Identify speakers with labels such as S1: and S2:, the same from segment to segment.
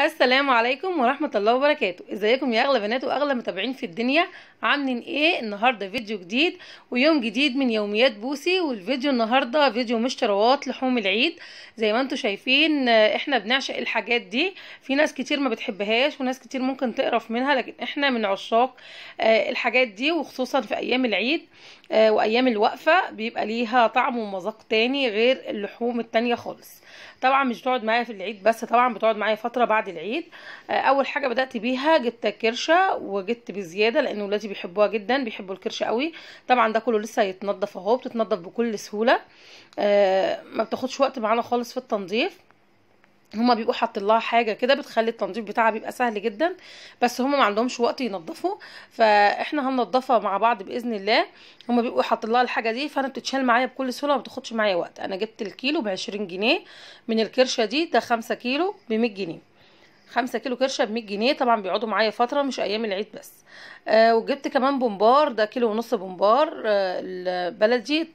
S1: السلام عليكم ورحمة الله وبركاته ازيكم يا اغلى بنات واغلى متابعين في الدنيا عاملين ايه النهاردة فيديو جديد ويوم جديد من يوميات بوسي والفيديو النهاردة فيديو مشتروات لحوم العيد زي ما انتم شايفين آه، احنا بنعشق الحاجات دي في ناس كتير ما بتحبهاش وناس كتير ممكن تقرف منها لكن احنا من عشاق آه، الحاجات دي وخصوصا في ايام العيد آه، وايام الوقفة بيبقى ليها طعم ومذاق تاني غير اللحوم التانية خالص طبعا مش بتقعد معايا في العيد بس طبعا بتقعد معايا فتره بعد العيد آه، اول حاجه بدات بيها جبت كرشه وجبت بزياده لان ولادي بيحبوها جدا بيحبوا الكرشه قوي طبعا ده كله لسه يتنضف اهو بتتنضف بكل سهوله آه، ما بتاخدش وقت معانا خالص في التنظيف هما بيبقوا حاطين لها حاجه كده بتخلي التنظيف بتاعها بيبقى سهل جدا بس هما ما عندهمش وقت ينظفوا فاحنا هننظفها مع بعض باذن الله هما بيبقوا حاطين لها الحاجه دي فانا بتتشال معايا بكل سهوله ما بتاخدش معايا وقت انا جبت الكيلو ب 20 جنيه من الكرشه دي ده 5 كيلو ب 100 جنيه 5 كيلو كرشه ب 100 جنيه طبعا بيقعدوا معايا فتره مش ايام العيد بس آه وجبت كمان بومبار ده كيلو ونص بومبار آه البلدي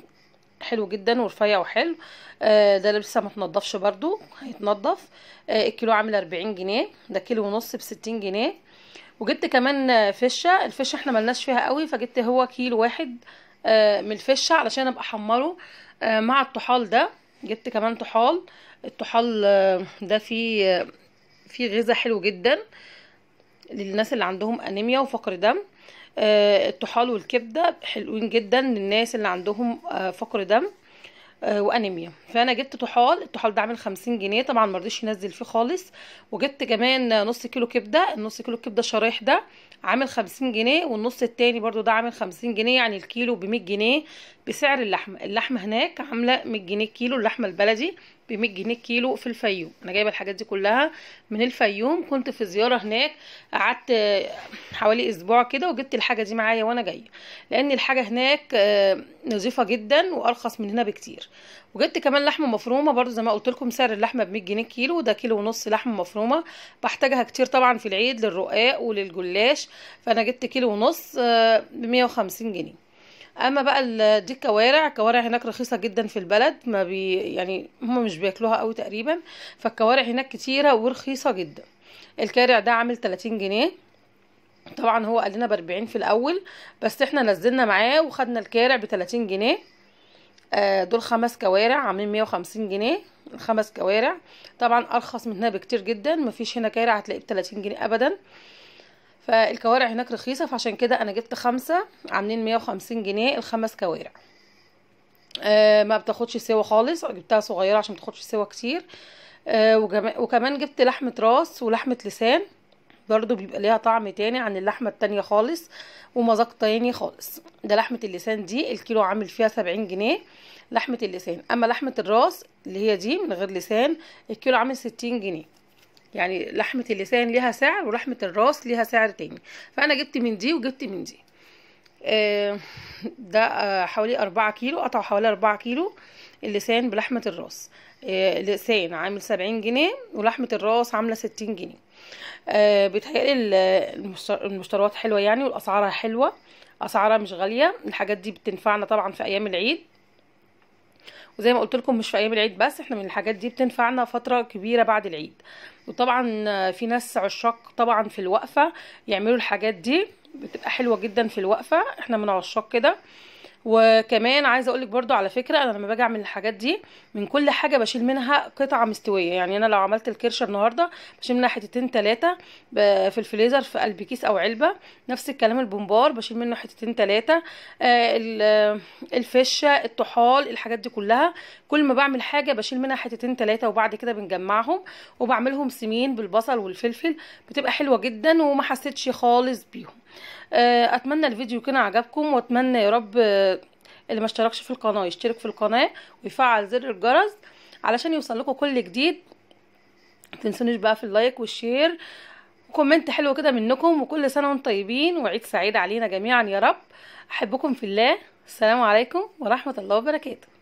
S1: حلو جدا ورفيع وحلو آه، ده لسه ما تنضفش برضو هيتنضف آه، الكيلو عامل 40 جنيه ده كيلو ونص ب 60 جنيه وجبت كمان فشه الفشه احنا ملناش فيها قوي فجبت هو كيلو واحد آه، من الفشه علشان ابقى احمره مع الطحال ده جبت كمان طحال الطحال ده فيه فيه غذاء حلو جدا آه للناس اللي عندهم انيميا وفقر دم آه، الطحال والكبده حلوين جدا للناس اللي عندهم آه، فقر دم آه، وانيميا فانا جبت طحال الطحال ده عامل 50 جنيه طبعا ما رضيش ينزل فيه خالص وجبت كمان نص كيلو كبده النص كيلو كبده شرايح ده عامل 50 جنيه والنص التاني برده ده عامل 50 جنيه يعني الكيلو ب 100 جنيه بسعر اللحمه اللحمه هناك عامله 100 جنيه كيلو اللحمه البلدي ب 100 جنيه كيلو في الفيوم انا جايبه الحاجات دي كلها من الفيوم كنت في زياره هناك قعدت حوالي اسبوع كده وجبت الحاجه دي معايا وانا جايه لان الحاجه هناك آه، نظيفه جدا وارخص من هنا بكتير وجبت كمان لحمه مفرومه برضو زي ما قلت لكم سعر اللحمه ب 100 جنيه كيلو ده كيلو ونص لحمه مفرومه بحتاجها كتير طبعا في العيد للرقاق وللجلاش فانا جبت كيلو ونص آه، ب 150 جنيه اما بقى دي الكوارع الكوارع هناك رخيصه جدا في البلد ما بي يعني هم مش بياكلوها قوي تقريبا فالكوارع هناك كتيره ورخيصه جدا الكارع ده عامل 30 جنيه طبعا هو قال لنا ب 40 في الاول بس احنا نزلنا معاه وخدنا الكارع ب 30 جنيه آه، دول خمس كوارع عاملين مية وخمسين جنيه خمس كوارع طبعا ارخص من هنا بكتير جدا مفيش هنا كارع هتلاقيه بتلاتين جنيه ابدا فالكوارع هناك رخيصة فعشان كده انا جبت خمسة عاملين مية وخمسين جنيه الخمس كوارع آه ما بتاخدش سوا خالص جبتها صغيرة عشان متاخدش سوا كتير آه وكمان جبت لحمة راس ولحمة لسان برضو بيبقى ليها طعم تاني عن اللحمه التانية خالص ومذاق تاني خالص ده لحمه اللسان دي الكيلو عامل فيها سبعين جنيه لحمه اللسان اما لحمه الراس اللي هي دي من غير لسان الكيلو عامل ستين جنيه يعني لحمه اللسان ليها سعر ولحمه الراس ليها سعر تاني فانا جبت من دي وجبت من دي آه، ده آه، حوالي أربعة كيلو قطعه حوالي أربعة كيلو اللسان بلحمه الراس آه، لسان عامل سبعين جنيه ولحمة الراس عاملة ستين جنيه آه، بتهيألي المشتريات حلوة يعني والأسعارها حلوة أسعارها مش غالية الحاجات دي بتنفعنا طبعا في أيام العيد وزي ما قلت لكم مش في ايام العيد بس احنا من الحاجات دي بتنفعنا فتره كبيره بعد العيد وطبعا في ناس عشاق طبعا في الوقفه يعملوا الحاجات دي بتبقى حلوه جدا في الوقفه احنا من عشاق كده وكمان عايزه اقولك برضو على فكره انا لما باجي اعمل الحاجات دي من كل حاجه بشيل منها قطعه مستويه يعني انا لو عملت الكرشه النهارده بشيل منها حتتين ثلاثه في الفريزر في قلب كيس او علبه نفس الكلام البومبار بشيل منه حتتين ثلاثه آه، الفشه الطحال الحاجات دي كلها كل ما بعمل حاجه بشيل منها حتتين ثلاثه وبعد كده بنجمعهم وبعملهم سمين بالبصل والفلفل بتبقى حلوه جدا وما حسيتش خالص بيهم آه، اتمنى الفيديو يكون عجبكم واتمنى يا رب آه، اللي ما اشتركش في القناه يشترك في القناه ويفعل زر الجرس علشان يوصل لكم كل جديد متنسونيش بقى في اللايك والشير كومنت حلو كده منكم وكل سنه وانتم طيبين وعيد سعيد علينا جميعا يا رب احبكم في الله السلام عليكم ورحمه الله وبركاته